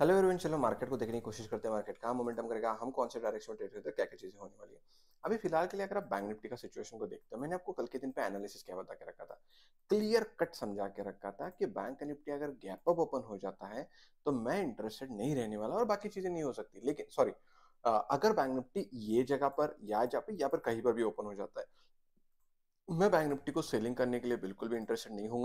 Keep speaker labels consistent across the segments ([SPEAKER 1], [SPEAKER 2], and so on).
[SPEAKER 1] hello everyone चलो market को देखने की कोशिश करते हैं मार्केट का मोमेंटम करेगा हम कौन से डायरेक्शन में ट्रेड करते हैं क्या क्या चीजें होने वाली है अभी फिलहाल के लिए अगर आप बैंक निफ्टी का सिचुएशन को देखते हैं मैंने आपको कल के दिन पे एनालिसिस क्या बता के रखा था क्लियर कट समझा के रखा था कि बैंक निफ्टी अगर गैप अप ओपन हो जाता है तो मैं इंटरेस्टेड नहीं रहने वाला और बाकी चीजें नहीं हो सकती लेकिन सॉरी अगर बैंक निफ्टी ये जगह पर या जहाँ पे या पर कहीं पर भी ओपन हो जाता है मैं बैंक निफ्टी को सेलिंग करने के लिए बिल्कुल भी इंटरेस्टेड नहीं हूँ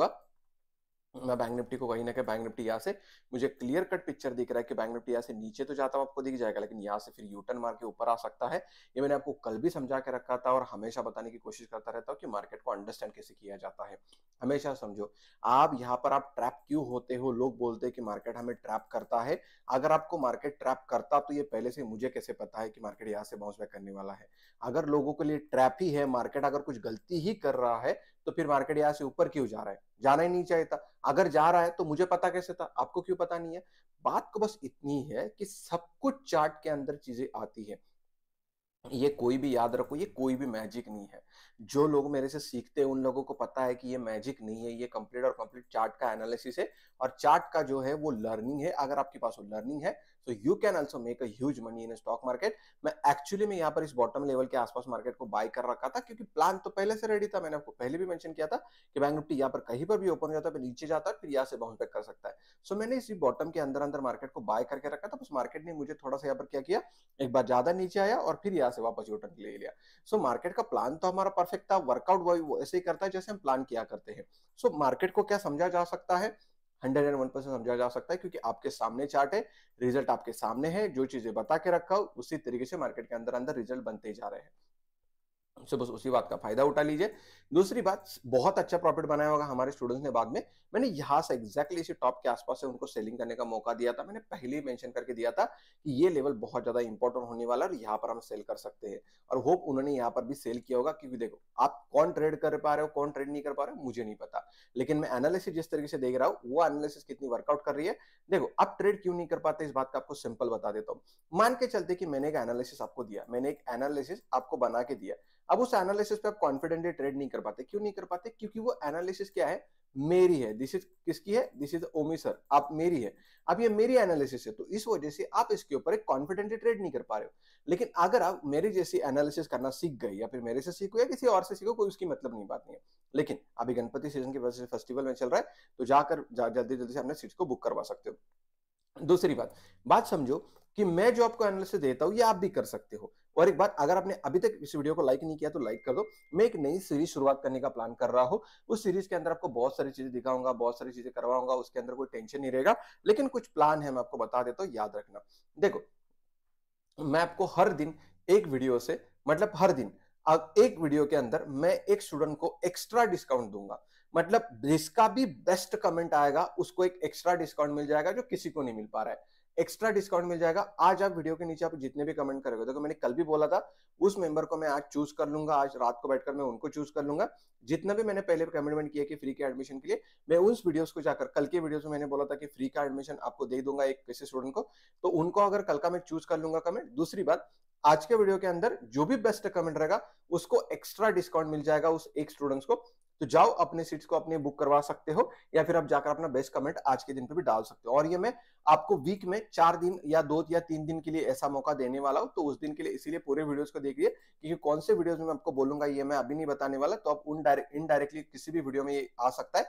[SPEAKER 1] मैं बैंक निफ्टी को कहीं ना कहीं बैंक निफ्टी यहाँ से मुझे क्लियर कट पिक्चर दिख रहा है कि बैंक निफ्टी यहाँ से नीचे तो जाता हूँ आपको दिख जाएगा लेकिन यहाँ से फिर यूटर्न मार के ऊपर आ सकता है ये मैंने आपको कल भी समझा के रखा था और हमेशा बताने की कोशिश करता रहता हूँ कि मार्केट को अंडरस्टैंड कैसे किया जाता है हमेशा समझो आप यहाँ पर आप ट्रैप क्यों होते हो लोग बोलते हैं कि मार्केट हमें ट्रैप करता है अगर आपको मार्केट ट्रैप करता तो ये पहले से मुझे कैसे पता है कि मार्केट यहाँ से बाउंस बैक करने वाला है अगर लोगों के लिए ट्रैप ही है मार्केट अगर कुछ गलती ही कर रहा है तो फिर मार्केट यहाँ से ऊपर क्यों जा रहा है जाना ही नहीं चाहिए था अगर जा रहा है तो मुझे पता कैसे था आपको क्यों पता नहीं है बात को तो बस इतनी है कि सब कुछ चार्ट के अंदर चीजें आती है ये कोई भी याद रखो ये कोई भी मैजिक नहीं है जो लोग मेरे से सीखते हैं उन लोगों को पता है कि ये मैजिक नहीं है ये कंप्लीट और कंप्लीट चार्ट का एनालिसिस है और चार्ट का जो है वो लर्निंग है अगर आपके पास वो लर्निंग है so you can also make a huge money in stock market मैं एक्चुअली में यहाँ पर इस बॉटम लेवल के आसपास मार्केट को बाय कर रखा था क्योंकि प्लान तो पहले से रेडी था मैंने आपको पहले भी मेंशन किया था कि बैंक निफ्टी यहाँ पर कहीं पर भी ओपन हो जाता है नीचे जाता है फिर यहाँ से बाउंड बैक कर सकता है सो so, मैंने इसी बॉटम के अंदर अंदर मार्केट को बाय करके रखा था तो उस मार्केट ने मुझे थोड़ा सा यहाँ पर क्या किया एक बार ज्यादा नीचे आया और फिर यहाँ से वापस रिटर्न ले लिया सो so, मार्केट का प्लान तो हमारा परफेक्ट था वर्कआउट वो ऐसे ही करता है जैसे हम प्लान किया करते हैं सो so, मार्केट को क्या समझा जा सकता है हंड्रेड एंड वन परसेंट समझा जा सकता है क्योंकि आपके सामने चार्ट है रिजल्ट आपके सामने है जो चीजें बता के रखा हो उसी तरीके से मार्केट के अंदर अंदर रिजल्ट बनते जा रहे हैं से बस उसी बात का फायदा उठा लीजिए दूसरी बात बहुत अच्छा प्रॉफिट बनाया होगा हमारे स्टूडेंट्स ने बाद में मैंने यहाँ से एक्जैक्टली इसी टॉप के आसपास से उनको सेलिंग करने का मौका दिया था मैंने पहले ही मेंशन करके दिया था कि ये लेवल बहुत ज्यादा इंपॉर्टेंट होने वाला और यहाँ पर हम सेल कर सकते हैं और होप उन्होंने यहाँ पर भी सेल किया होगा क्योंकि देखो आप कौन ट्रेड कर पा रहे हो कौन ट्रेड नहीं कर पा रहे हो मुझे नहीं पता लेकिन मैं एनालिसिस जिस तरीके से देख रहा हूँ वो एनालिसिस कितनी वर्कआउट कर रही है देखो आप ट्रेड क्यों नहीं कर पाते इस बात का आपको सिंपल बता देता हूँ मान के चलते कि मैंने एक एनालिसिस आपको दिया मैंने एक एनालिसिस आपको बना के दिया अब उस एनालिसिस पे आप कॉन्फिडेंटली ट्रेड नहीं कर पाते क्यों नहीं कर पाते क्योंकि वो एनालिसिस क्या है मेरी है दिस इज किसकी है दिस इज ओमी सर आप मेरी है अब ये मेरी एनालिसिस है तो इस वजह से आप इसके ऊपर एक कॉन्फिडेंटली ट्रेड नहीं कर पा रहे हो लेकिन अगर आप मेरे जैसी एनालिसिस करना सीख गए या फिर मेरे से सीखो या किसी और से सीखो कोई उसकी मतलब नहीं बात नहीं है लेकिन अभी गणपति सीजन के वजह से फेस्टिवल में चल रहा है तो जाकर जल्दी जल्दी से अपने सीट को बुक करवा सकते हो दूसरी बात बात समझो कि मैं जो आपको एनालिसिस देता हूँ ये आप भी कर सकते हो और एक बात अगर आपने अभी तक इस वीडियो को लाइक नहीं किया तो लाइक कर दो मैं एक नई सीरीज शुरुआत करने का प्लान कर रहा हूँ उस सीरीज के अंदर आपको बहुत सारी चीजें दिखाऊंगा बहुत सारी चीजें करवाऊंगा उसके अंदर कोई टेंशन नहीं रहेगा लेकिन कुछ प्लान है मैं आपको बता देता हूँ याद रखना देखो मैं आपको हर दिन एक वीडियो से मतलब हर दिन अब एक वीडियो के अंदर मैं एक स्टूडेंट को एक्स्ट्रा डिस्काउंट दूंगा मतलब जिसका भी बेस्ट कमेंट आएगा उसको एक एक्स्ट्रा डिस्काउंट मिल जाएगा जो किसी को नहीं मिल पा रहा है एक्स्ट्रा डिस्काउंट मिल जाएगा आज आप वीडियो के नीचे आप जितने भी कमेंट करोगे देखो मैंने कल भी बोला था उस मेंबर को मैं आज चूज कर लूंगा आज रात को बैठकर मैं उनको चूज कर लूंगा जितना भी मैंने पहले कमेंटमेंट किया कि फ्री के एडमिशन के लिए मैं उस वीडियोस को जाकर कल के वीडियोस में मैंने बोला था कि फ्री का एडमिशन आपको दे दूंगा एक किसी स्टूडेंट को तो उनको अगर कल का मैं चूज कर लूंगा कमेंट दूसरी बात आज के वीडियो के अंदर जो भी बेस्ट कमेंट रहेगा उसको एक्स्ट्रा डिस्काउंट मिल जाएगा उस एक स्टूडेंट्स को तो जाओ अपने सीट्स को अपने बुक करवा सकते हो या फिर आप जाकर अपना बेस्ट कमेंट आज के दिन पे भी डाल सकते हो और ये मैं आपको वीक में चार दिन या दो या तीन दिन के लिए ऐसा मौका देने वाला हूँ तो उस दिन के लिए इसीलिए पूरे वीडियोस को देखिए क्योंकि कौन से वीडियोस में मैं आपको बोलूंगा ये मैं अभी नहीं बताने वाला तो आप उन डायरेक्ट इनडायरेक्टली किसी भी वीडियो में ये आ सकता है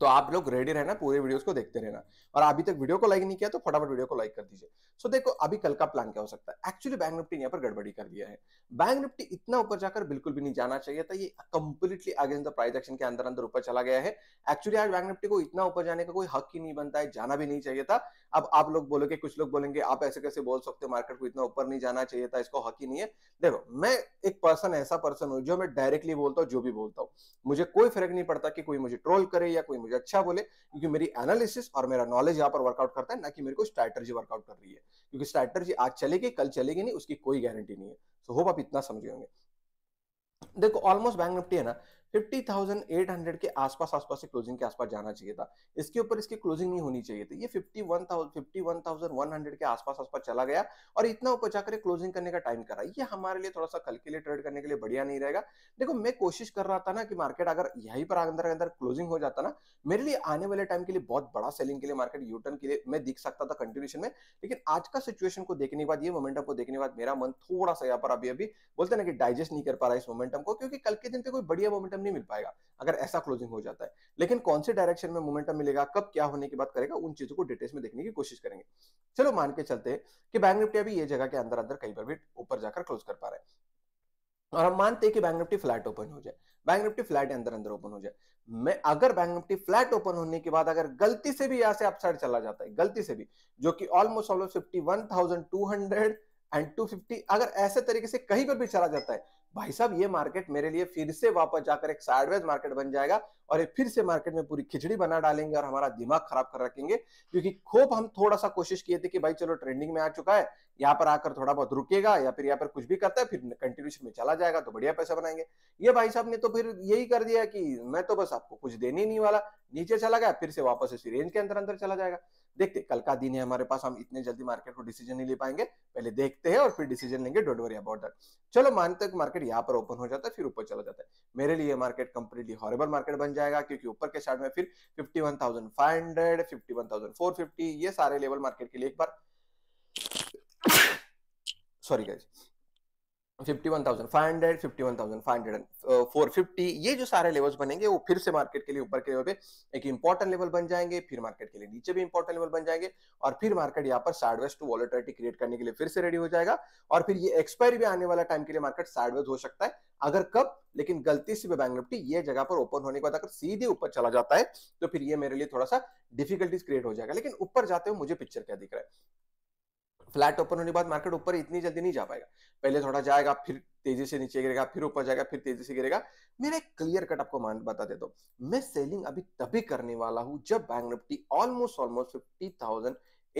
[SPEAKER 1] तो आप लोग रेडी रहना पूरे वीडियोस को देखते रहना और अभी तक वीडियो को लाइक नहीं किया तो फटाफट वीडियो को लाइक कर दीजिए सो so, देखो अभी कल का प्लान क्या हो सकता है एक्चुअली बैंक निफ्टी यहाँ पर गड़बड़ी कर दिया है बैंक निफ्टी इतना ऊपर जाकर बिल्कुल भी नहीं जाना चाहिए था ये completely against the price action के अंदर अंदर ऊपर चला गया है एक्चुअली आज बैंक निफ्टी को इतना ऊपर जाने का कोई हक ही नहीं बनता है जाना भी नहीं चाहिए था अब आप लोग बोलोगे कुछ लोग बोलेंगे आप ऐसे कैसे बोल सकते हो मार्केट को इतना ऊपर नहीं जाना चाहिए था इसको हक ही नहीं है देखो मैं एक पर्सन ऐसा पर्सन हूँ जो मैं डायरेक्टली बोलता हूँ जो भी बोलता हूँ मुझे कोई फर्क नहीं पड़ता कि कोई मुझे ट्रोल करे या कोई मुझे अच्छा बोले क्योंकि मेरी एनालिसिस और मेरा नॉलेज यहाँ पर वर्कआउट करता है ना कि मेरे को स्ट्रैटर्जी वर्कआउट कर रही है क्योंकि स्ट्रैटर्जी आज चलेगी कल चलेगी नहीं उसकी कोई गारंटी नहीं है सो होप आप इतना समझे होंगे देखो ऑलमोस्ट बैंक निफ्टी है ना 50,800 के आसपास आसपास से क्लोजिंग के आसपास जाना चाहिए था इसके ऊपर इसकी क्लोजिंग नहीं होनी चाहिए थी ये 51,100 के आसपास आसपास चला गया और इतना ऊपर जाकर क्लोजिंग करने का टाइम करा ये हमारे लिए थोड़ा सा कल के लिए ट्रेड करने के लिए बढ़िया नहीं रहेगा देखो मैं कोशिश कर रहा था ना कि मार्केट अगर यही पर अंदर अंदर क्लोजिंग हो जाता ना मेरे लिए आने वाले टाइम के लिए बहुत बड़ा सेलिंग के लिए मार्केट यूटर्न के लिए मैं दिख सकता था कंटिन्यूशन में लेकिन आज का सिचुएशन को देखने के बाद ये मोमेंटम को देखने के बाद मेरा मन थोड़ा सा यहाँ पर अभी अभी बोलते ना कि डाइजेस्ट नहीं कर पा रहा इस मोमेंटम को क्योंकि कल के दिन पे कोई बढ़िया मोमेंटम मोमेंटम नहीं मिल पाएगा अगर ऐसा क्लोजिंग हो जाता है लेकिन कौन से डायरेक्शन में मोमेंटम मिलेगा कब क्या होने की बात करेगा उन चीजों को डिटेल्स में देखने की कोशिश करेंगे चलो मान के चलते कि बैंक निफ्टी अभी ये जगह के अंदर अंदर कई बार भी ऊपर जाकर क्लोज कर पा रहे हैं और हम मानते हैं कि बैंक निफ्टी फ्लैट ओपन हो जाए बैंक निफ्टी फ्लैट अंदर अंदर ओपन हो जाए मैं अगर बैंक निफ्टी फ्लैट ओपन होने के बाद अगर गलती से भी यहां से अपसाइड चला जाता है गलती से भी जो कि almost almost fifty one thousand two hundred and 250 अगर ऐसे तरीके से कहीं पर भी चला जाता है भाई साहब ये मार्केट मेरे लिए फिर से वापस जाकर एक साइडवेज मार्केट बन जाएगा और ये फिर से मार्केट में पूरी खिचड़ी बना डालेंगे और हमारा दिमाग खराब कर रखेंगे क्योंकि खूब हम थोड़ा सा कोशिश किए थे कि भाई चलो ट्रेंडिंग में आ चुका है यहाँ पर आकर थोड़ा बहुत रुकेगा या फिर यहाँ पर कुछ भी करता है फिर कंटिन्यूशन में चला जाएगा तो बढ़िया पैसा बनाएंगे ये भाई साहब ने तो फिर यही कर दिया कि मैं तो बस आपको कुछ देने ही नहीं वाला नीचे चला गया फिर से वापस इसी रेंज के अंदर अंदर चला जाएगा देखते कल का दिन है हमारे पास हम इतने जल्दी मार्केट को डिसीजन नहीं ले पाएंगे पहले देखते हैं और फिर डिसीजन लेंगे डोंट वरी अबाउट दैट चलो मान तक मार्केट यहाँ पर ओपन हो जाता है फिर ऊपर चला जाता है मेरे लिए मार्केट कंप्लीटली हॉरेबल मार्केट बन जाएगा क्योंकि ऊपर के साइड में फिर फिफ्टी वन ये सारे लेवल मार्केट के लिए एक बार सॉरी गाइज Uh, ये जो सारे लेवल्स बनेंगे वो फिर से मार्केट के लिए ऊपर के लेवल पे एक इंपॉर्टेंट लेवल बन जाएंगे फिर मार्केट के लिए नीचे भी इंपॉर्टेंट लेवल बन जाएंगे और फिर मार्केट यहाँ पर साइडवेज टू वॉलिटरिटी क्रिएट करने के लिए फिर से रेडी हो जाएगा और फिर ये एक्सपायरी भी आने वाला टाइम के लिए मार्केट साइडवेज हो सकता है अगर कब लेकिन गलती से भी बैंक निफ्टी ये जगह पर ओपन होने के बाद अगर सीधे ऊपर चला जाता है तो फिर ये मेरे लिए थोड़ा सा डिफिकल्टीज क्रिएट हो जाएगा लेकिन ऊपर जाते हुए मुझे पिक्चर क्या दिख रहा है फ्लैट ओपन होने के बाद मार्केट ऊपर इतनी जल्दी नहीं जा पाएगा पहले थोड़ा जाएगा फिर तेजी से नीचे गिरेगा फिर ऊपर जाएगा फिर तेजी से गिरेगा मेरा एक क्लियर कट आपको मान बता दे दो मैं सेलिंग अभी तभी करने वाला हूँ जब bank Nifty almost almost fifty thousand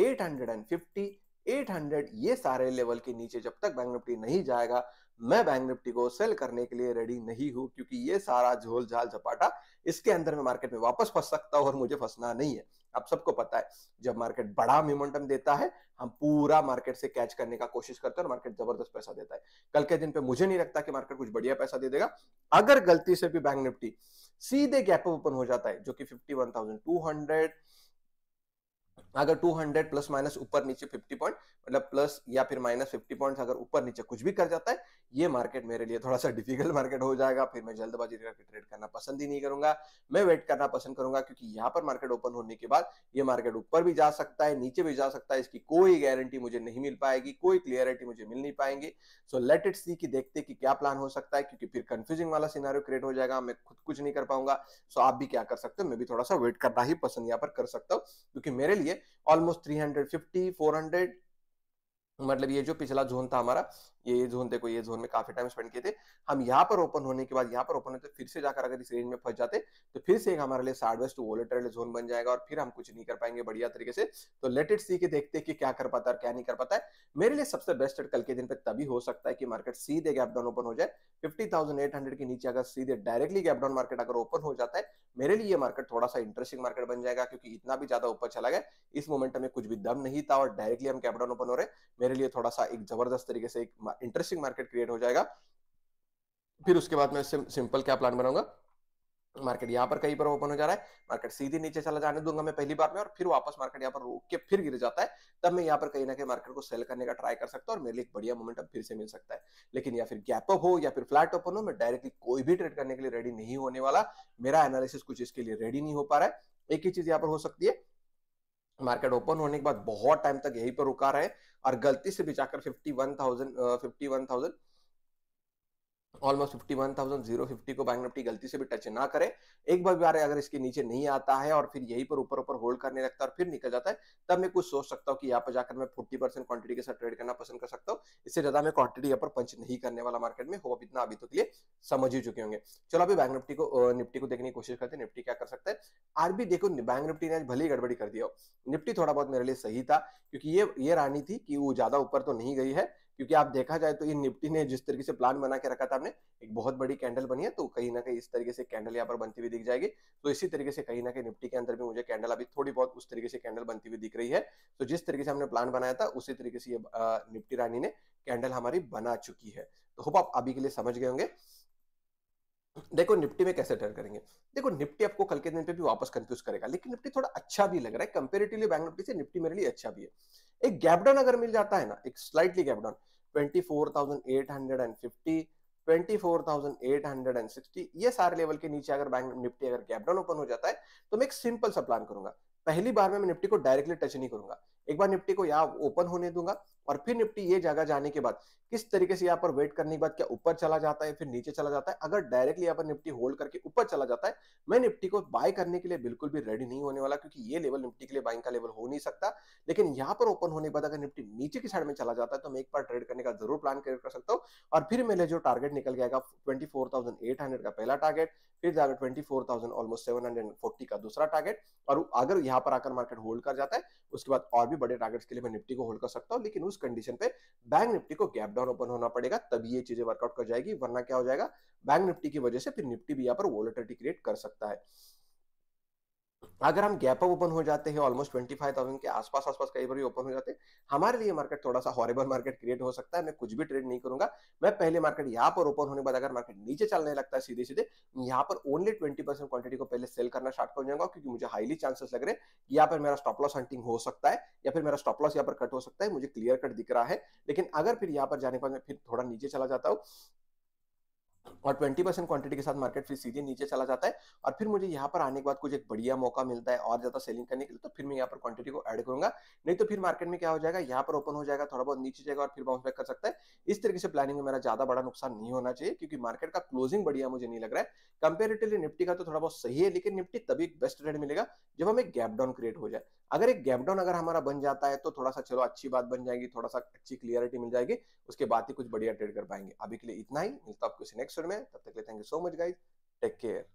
[SPEAKER 1] eight hundred and fifty eight hundred ये सारे लेवल के नीचे जब तक बैंक निफ्टी नहीं जाएगा मैं बैंक निफ्टी को सेल करने के लिए रेडी नहीं हूं क्योंकि ये सारा झोल झाल झपाटा इसके अंदर में मार्केट में वापस फंस सकता हूं और मुझे फंसना नहीं है आप सबको पता है जब मार्केट बड़ा मोमेंटम देता है हम पूरा मार्केट से कैच करने का कोशिश करते हैं और मार्केट जबरदस्त पैसा देता है कल के दिन पे मुझे नहीं लगता कि मार्केट कुछ बढ़िया पैसा दे देगा अगर गलती से भी बैंक निफ्टी सीधे गैप ओपन हो जाता है जो कि fifty one thousand two hundred अगर 200 प्लस माइनस ऊपर नीचे 50 पॉइंट मतलब प्लस या फिर माइनस 50 पॉइंट्स अगर ऊपर नीचे कुछ भी कर जाता है ये मार्केट मेरे लिए थोड़ा सा डिफिकल्ट मार्केट हो जाएगा फिर मैं जल्दबाजी करके ट्रेड करना पसंद ही नहीं करूंगा मैं वेट करना पसंद करूंगा क्योंकि यहाँ पर मार्केट ओपन होने के बाद ये मार्केट ऊपर भी जा सकता है नीचे भी जा सकता है इसकी कोई गारंटी मुझे नहीं मिल पाएगी कोई क्लियरिटी मुझे मिल नहीं पाएंगे सो लेट इट सी की देखते कि क्या प्लान हो सकता है क्योंकि फिर कंफ्यूजिंग वाला सीनारियो क्रिएट हो जाएगा मैं खुद कुछ नहीं कर पाऊंगा सो आप भी क्या कर सकते हो मैं भी थोड़ा सा वेट करना ही पसंद यहाँ पर कर सकता हूँ क्योंकि मेरे लिए ऑलमोस्ट 350 400 मतलब ये जो पिछला जोन था हमारा ये ये जोन देखो ये जोन में काफी टाइम स्पेंड किए थे हम यहाँ पर ओपन होने के बाद यहाँ पर ओपन होते फिर से जाकर अगर इस रेंज में फंस जाते तो फिर से एक हमारे लिए साइड वेस्ट वोलेटरल जोन बन जाएगा और फिर हम कुछ नहीं कर पाएंगे बढ़िया तरीके से तो लेट इट सी के देखते हैं कि क्या कर पाता है क्या नहीं कर पाता है मेरे लिए सबसे बेस्ट एड कल के दिन पर तभी हो सकता है कि मार्केट सीधे गैप डाउन ओपन हो जाए फिफ्टी के नीचे अगर सीधे डायरेक्टली गैप डाउन मार्केट अगर ओपन हो जाता है मेरे लिए मार्केट थोड़ा सा इंटरेस्टिंग मार्केट बन जाएगा क्योंकि इतना भी ज्यादा ऊपर चला गया इस मोमेंट में कुछ भी दम नहीं था और डायरेक्टली हम गैप डाउन ओपन हो रहे मेरे लिए थोड़ा सा एक जबरदस्त तरीके से एक इंटरेस्टिंग मार्केट क्रिएट हो जाएगा फिर उसके बाद मैं सिंपल क्या प्लान बनाऊंगा मार्केट यहाँ पर कहीं पर ओपन हो जा रहा है मार्केट सीधे नीचे चला जाने दूंगा मैं पहली बार में और फिर वापस मार्केट यहाँ पर रोक के फिर गिर जाता है तब मैं यहाँ पर कहीं ना कहीं मार्केट को सेल करने का ट्राई कर सकता हूँ और मेरे लिए एक बढ़िया मोमेंट अब फिर से मिल सकता है लेकिन या फिर गैप अप हो या फिर फ्लैट ओपन हो मैं डायरेक्टली कोई भी ट्रेड करने के लिए रेडी नहीं होने वाला मेरा एनालिसिस कुछ इसके लिए रेडी नहीं हो पा रहा है एक ही चीज यहाँ पर हो सकती है मार्केट ओपन होने के बाद बहुत टाइम तक यहीं पर रुका रहे और गलती से भी जाकर fifty one thousand fifty one thousand almost fifty one thousand zero fifty को बैंक निफ्टी गलती से भी टच ना करे एक बार बार अगर इसके नीचे नहीं आता है और फिर यही पर ऊपर ऊपर होल्ड करने लगता है और फिर निकल जाता है तब मैं कुछ सोच सकता हूँ कि यहाँ पर जाकर मैं फोर्टी परसेंट क्वांटिटी के साथ ट्रेड करना पसंद कर सकता हूँ इससे ज्यादा मैं क्वांटिटी यहाँ पर पंच नहीं करने वाला मार्केट में अब इतना अभी तो के लिए समझ ही चुके होंगे चलो अभी बैंक निफ्टी को निफ्टी को देखने की कोशिश करते हैं निफ्टी क्या कर सकता है भी देखो बैंक निफ्टी ने आज भले ही गड़बड़ी कर दिया निफ्टी थोड़ा बहुत मेरे लिए सही था क्योंकि ये ये रानी थी कि वो ज्यादा ऊपर तो नहीं गई है क्योंकि आप देखा जाए तो ये निफ्टी ने जिस तरीके से प्लान बना के रखा था हमने एक बहुत बड़ी कैंडल बनी है तो कहीं ना कहीं इस तरीके से कैंडल यहाँ पर बनती हुई दिख जाएगी तो इसी तरीके से कहीं ना कहीं निफ्टी के अंदर भी मुझे कैंडल अभी थोड़ी बहुत उस तरीके से कैंडल बनती हुई दिख रही है तो जिस तरीके से हमने प्लान बनाया था उसी तरीके से ये निफ्टी रानी ने कैंडल हमारी बना चुकी है तो होप आप अभी के लिए समझ गए होंगे देखो निफ्टी में कैसे टर्न करेंगे देखो निफ्टी आपको कल के दिन पे भी वापस कंफ्यूज करेगा लेकिन निफ्टी थोड़ा अच्छा भी लग रहा है कंपेरेटिवली बैंक निफ्टी से निफ्टी मेरे लिए अच्छा भी है एक गैप अगर मिल जाता है ना एक स्लाइटली एट हंड्रेड 24,850 24,860 ये सारे लेवल के नीचे अगर बैंक निफ्टी अगर गैपडाउन ओपन हो जाता है तो मैं एक सिंपल सा प्लान करूंगा पहली बार में मैं निफ्टी को डायरेक्टली टच नहीं करूंगा एक बार निफ्टी को यहाँ ओपन होने दूंगा और फिर निफ्टी ये जगह जाने के बाद किस तरीके से यहाँ पर वेट करने के बाद क्या ऊपर चला जाता है फिर नीचे चला जाता है अगर डायरेक्टली यहाँ पर निफ्टी होल्ड करके ऊपर चला जाता है मैं निफ्टी को बाय करने के लिए बिल्कुल भी रेडी नहीं होने वाला क्योंकि ये लेवल निफ्टी के लिए बाइंग का लेवल हो नहीं सकता लेकिन यहाँ पर ओपन होने के बाद अगर निफ्टी नीचे की साइड में चला जाता है तो मैं एक बार ट्रेड करने का जरूर प्लान कर सकता हूँ और फिर मेरे जो टारगेट निकल गया ट्वेंटी का पहला टारगेट फिर जाएगा ट्वेंटी ऑलमोस्ट सेवन का दूसरा टारगेट और अगर यहाँ पर आकर मार्केट होल्ड कर जाता है उसके बाद और भी बड़े टारगेट्स के लिए मैं निफ्टी को होल्ड कर सकता हूँ लेकिन उस कंडीशन पे बैंक निफ्टी को गैप डाउन ओपन होना पड़ेगा तभी ये चीजें वर्कआउट कर जाएगी वरना क्या हो जाएगा बैंक निफ्टी की वजह से फिर निफ्टी भी यहाँ पर वोलेटिलिटी क्रिएट कर सकता है अगर हम गैप ओपन हो जाते हैं ऑलमोस्ट ट्वेंटी फाइव थाउजेंड के आसपास आसपास कई बार ओपन हो जाते हैं हमारे लिए मार्केट थोड़ा सा हॉरेबल मार्केट क्रिएट हो सकता है मैं कुछ भी ट्रेड नहीं करूंगा मैं पहले मार्केट यहाँ पर ओपन होने के बाद अगर मार्केट नीचे चलने लगता है सीधे सीधे यहाँ पर ओनली ट्वेंटी परसेंट क्वांटिटी को पहले सेल करना स्टार्ट कर जाऊंगा क्योंकि मुझे हाईली चांसेस लग रहे हैं यहाँ पर मेरा स्टॉप लॉस हंटिंग हो सकता है या फिर मेरा स्टॉप लॉस यहाँ पर कट हो सकता है मुझे क्लियर कट दिख रहा है लेकिन अगर फिर यहाँ पर जाने पर फिर थोड़ा नीचे चला जाता हूँ और 20 परसेंट क्वांटिटी के साथ मार्केट फिर सीधे नीचे चला जाता है और फिर मुझे यहाँ पर आने के बाद कुछ एक बढ़िया मौका मिलता है और ज्यादा सेलिंग करने के लिए तो फिर मैं यहाँ पर क्वांटिटी को ऐड करूंगा नहीं तो फिर मार्केट में क्या हो जाएगा यहाँ पर ओपन हो जाएगा थोड़ा बहुत नीचे जाएगा और फिर बाउंस बैक कर सकता है इस तरीके से प्लानिंग में मेरा ज्यादा बड़ा नुकसान नहीं होना चाहिए क्योंकि मार्केट का क्लोजिंग बढ़िया मुझे नहीं लग रहा है कंपेरेटिवली निफ्टी का तो थोड़ा बहुत सही है लेकिन निफ्टी तभी बेस्ट रेट मिलेगा जब हमें गैप डाउन क्रिएट हो जाए अगर एक गैप डाउन अगर हमारा बन जाता है तो थोड़ा सा चलो अच्छी बात बन जाएगी थोड़ा सा अच्छी क्लियरिटी मिल जाएगी उसके बाद ही कुछ बढ़िया ट्रेड कर पाएंगे अभी के लिए इतना ही मिलता आपको नेक्स्ट नेक्स्ट में तब तक ले thank you so much guys take care